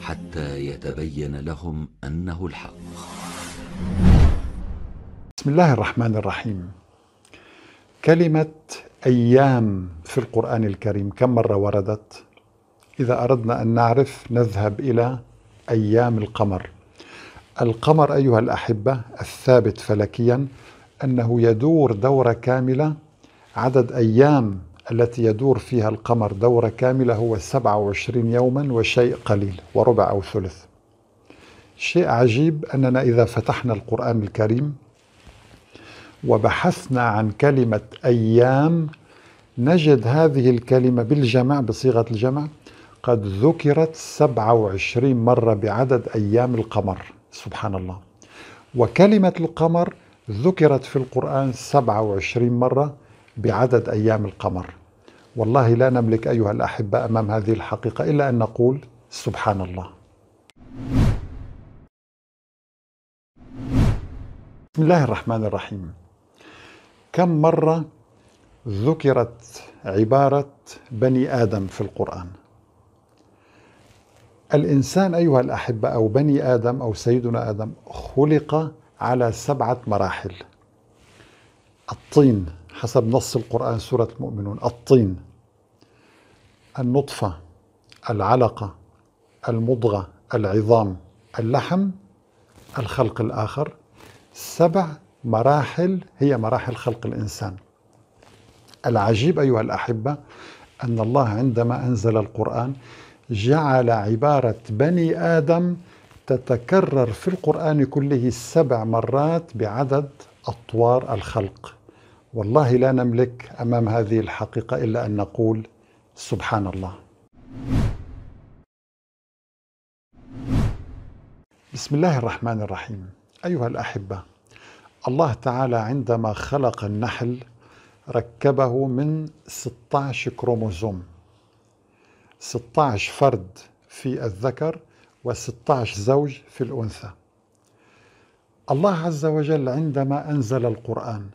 حتى يتبين لهم انه الحق. بسم الله الرحمن الرحيم. كلمه ايام في القران الكريم كم مره وردت؟ اذا اردنا ان نعرف نذهب الى ايام القمر. القمر ايها الاحبه الثابت فلكيا انه يدور دوره كامله عدد ايام التي يدور فيها القمر دورة كاملة هو 27 يوما وشيء قليل وربع أو ثلث شيء عجيب أننا إذا فتحنا القرآن الكريم وبحثنا عن كلمة أيام نجد هذه الكلمة بالجمع بصيغة الجمع قد ذكرت 27 مرة بعدد أيام القمر سبحان الله وكلمة القمر ذكرت في القرآن 27 مرة بعدد أيام القمر والله لا نملك أيها الأحبة أمام هذه الحقيقة إلا أن نقول سبحان الله بسم الله الرحمن الرحيم كم مرة ذكرت عبارة بني آدم في القرآن الإنسان أيها الأحبة أو بني آدم أو سيدنا آدم خلق على سبعة مراحل الطين حسب نص القرآن سورة المؤمنون الطين النطفة العلقة المضغة العظام اللحم الخلق الآخر سبع مراحل هي مراحل خلق الإنسان العجيب أيها الأحبة أن الله عندما أنزل القرآن جعل عبارة بني آدم تتكرر في القرآن كله سبع مرات بعدد أطوار الخلق والله لا نملك امام هذه الحقيقه الا ان نقول سبحان الله. بسم الله الرحمن الرحيم. ايها الاحبه، الله تعالى عندما خلق النحل ركبه من 16 كروموزوم. 16 فرد في الذكر و16 زوج في الانثى. الله عز وجل عندما انزل القران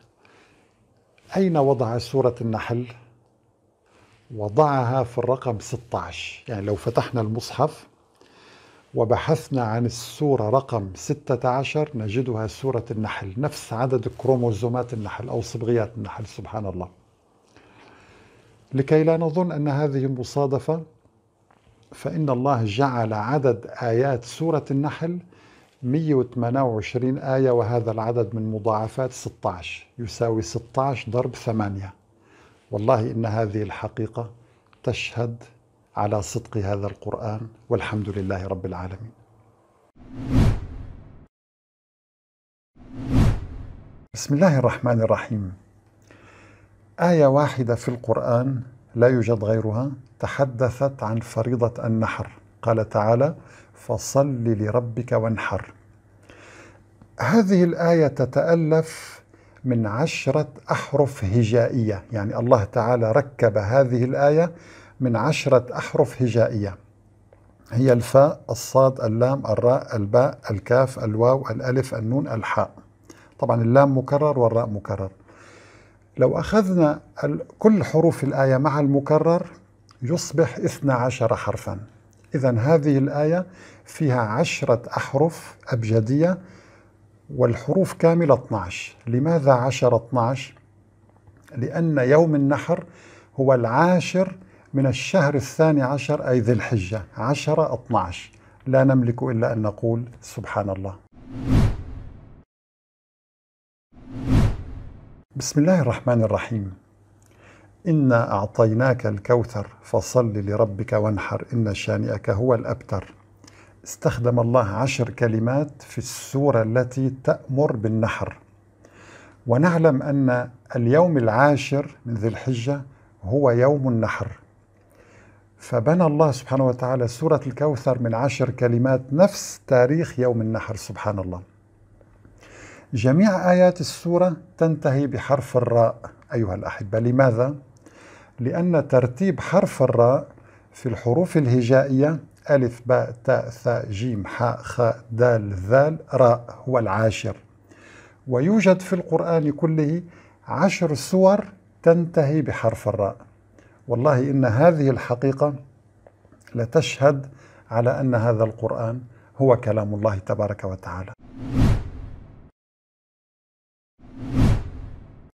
أين وضع سورة النحل؟ وضعها في الرقم 16 يعني لو فتحنا المصحف وبحثنا عن السورة رقم 16 نجدها سورة النحل نفس عدد كروموزومات النحل أو صبغيات النحل سبحان الله لكي لا نظن أن هذه مصادفة فإن الله جعل عدد آيات سورة النحل 128 آية وهذا العدد من مضاعفات 16 يساوي 16 ضرب 8 والله إن هذه الحقيقة تشهد على صدق هذا القرآن والحمد لله رب العالمين بسم الله الرحمن الرحيم آية واحدة في القرآن لا يوجد غيرها تحدثت عن فريضة النحر قال تعالى فصل لربك وانحر هذه الآية تتألف من عشرة أحرف هجائية يعني الله تعالى ركب هذه الآية من عشرة أحرف هجائية هي الفاء الصاد اللام الراء الباء الكاف الواو الألف النون الحاء طبعا اللام مكرر والراء مكرر لو أخذنا كل حروف الآية مع المكرر يصبح 12 حرفاً إذا هذه الآية فيها عشرة أحرف أبجدية والحروف كاملة 12 لماذا عشر 12؟ لأن يوم النحر هو العاشر من الشهر الثاني عشر أي ذي الحجة عشرة 12 لا نملك إلا أن نقول سبحان الله بسم الله الرحمن الرحيم إنا أعطيناك الكوثر فصل لربك وانحر إن شانئك هو الأبتر استخدم الله عشر كلمات في السورة التي تأمر بالنحر ونعلم أن اليوم العاشر من ذي الحجة هو يوم النحر فبنى الله سبحانه وتعالى سورة الكوثر من عشر كلمات نفس تاريخ يوم النحر سبحان الله جميع آيات السورة تنتهي بحرف الراء أيها الأحبة لماذا؟ لأن ترتيب حرف الراء في الحروف الهجائية ألف باء تاء ثاء جيم حاء خاء دال ذال راء هو العاشر ويوجد في القرآن كله عشر سور تنتهي بحرف الراء والله إن هذه الحقيقة لتشهد على أن هذا القرآن هو كلام الله تبارك وتعالى